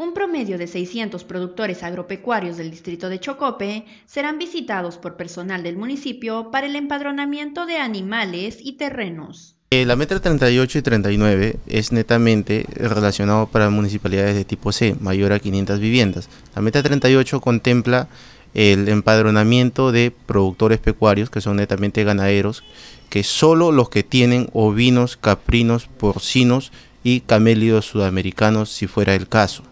un promedio de 600 productores agropecuarios del distrito de Chocope serán visitados por personal del municipio para el empadronamiento de animales y terrenos. Eh, la meta 38 y 39 es netamente relacionado para municipalidades de tipo C, mayor a 500 viviendas. La meta 38 contempla el empadronamiento de productores pecuarios, que son netamente ganaderos, que solo los que tienen ovinos, caprinos, porcinos y camélidos sudamericanos, si fuera el caso.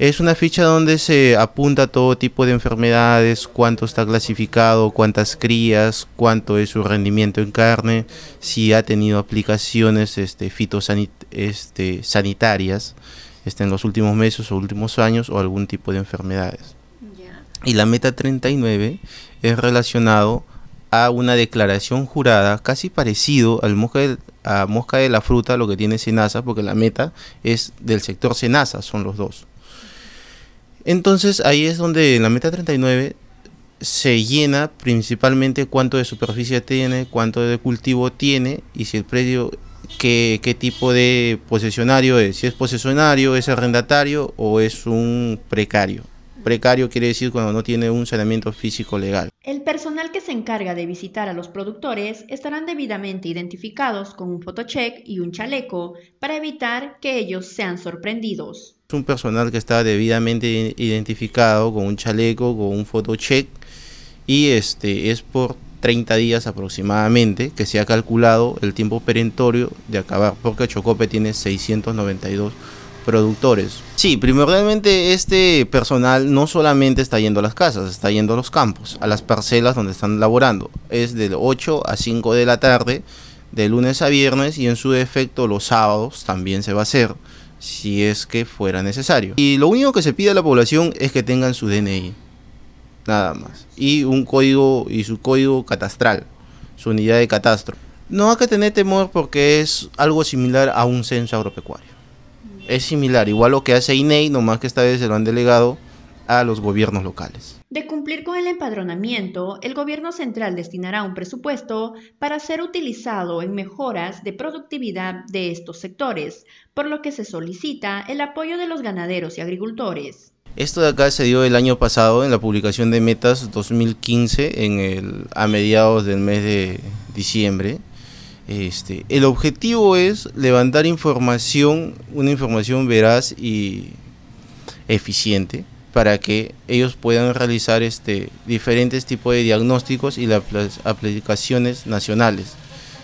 Es una ficha donde se apunta todo tipo de enfermedades, cuánto está clasificado, cuántas crías, cuánto es su rendimiento en carne, si ha tenido aplicaciones este, fitosanitarias este, este, en los últimos meses o últimos años o algún tipo de enfermedades. Y la meta 39 es relacionado a una declaración jurada casi parecido al mosca a mosca de la fruta, lo que tiene Senasa, porque la meta es del sector Senasa, son los dos. Entonces ahí es donde la meta 39 se llena principalmente cuánto de superficie tiene, cuánto de cultivo tiene y si el predio, qué, qué tipo de posesionario es. Si es posesionario, es arrendatario o es un precario. Precario quiere decir cuando no tiene un saneamiento físico legal. El personal que se encarga de visitar a los productores estarán debidamente identificados con un fotocheck y un chaleco para evitar que ellos sean sorprendidos. Es un personal que está debidamente identificado con un chaleco, con un fotocheck y este es por 30 días aproximadamente que se ha calculado el tiempo perentorio de acabar porque Chocope tiene 692 productores. Sí, primordialmente este personal no solamente está yendo a las casas, está yendo a los campos, a las parcelas donde están laborando. Es del 8 a 5 de la tarde, de lunes a viernes y en su defecto los sábados también se va a hacer si es que fuera necesario. Y lo único que se pide a la población es que tengan su DNI, nada más, y un código y su código catastral, su unidad de catastro. No hay que tener temor porque es algo similar a un censo agropecuario. Es similar, igual lo que hace INEI, nomás que esta vez se lo han delegado a los gobiernos locales. De cumplir con el empadronamiento, el gobierno central destinará un presupuesto para ser utilizado en mejoras de productividad de estos sectores, por lo que se solicita el apoyo de los ganaderos y agricultores. Esto de acá se dio el año pasado en la publicación de metas 2015 en el, a mediados del mes de diciembre. Este, el objetivo es levantar información, una información veraz y eficiente para que ellos puedan realizar este, diferentes tipos de diagnósticos y las aplicaciones nacionales.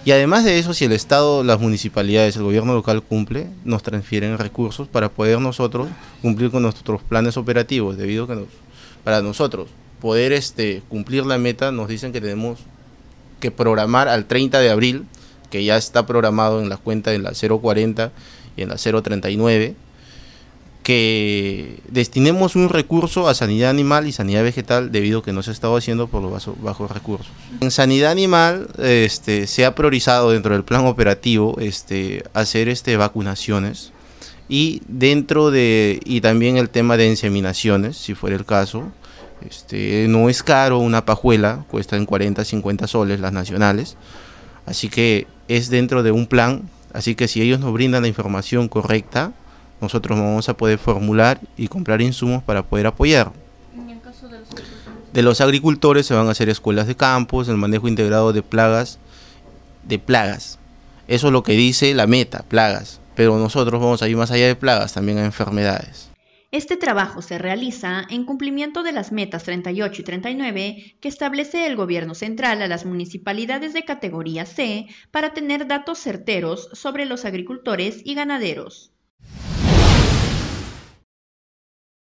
Y además de eso, si el Estado, las municipalidades, el gobierno local cumple, nos transfieren recursos para poder nosotros cumplir con nuestros planes operativos, debido que nos, para nosotros poder este, cumplir la meta, nos dicen que tenemos que programar al 30 de abril, que ya está programado en la cuenta de la 040 y en la 039 que destinemos un recurso a sanidad animal y sanidad vegetal debido a que no se ha estado haciendo por los bajos, recursos. En sanidad animal este, se ha priorizado dentro del plan operativo este, hacer este, vacunaciones y dentro de y también el tema de inseminaciones, si fuera el caso. Este, no es caro una pajuela, cuesta en 40, 50 soles las nacionales. Así que es dentro de un plan. Así que si ellos nos brindan la información correcta, nosotros vamos a poder formular y comprar insumos para poder apoyar. de, los de los agricultores se van a hacer escuelas de campos, el manejo integrado de plagas, de plagas. Eso es lo que dice la meta, plagas. Pero nosotros vamos a ir más allá de plagas, también a enfermedades. Este trabajo se realiza en cumplimiento de las metas 38 y 39 que establece el gobierno central a las municipalidades de categoría C para tener datos certeros sobre los agricultores y ganaderos.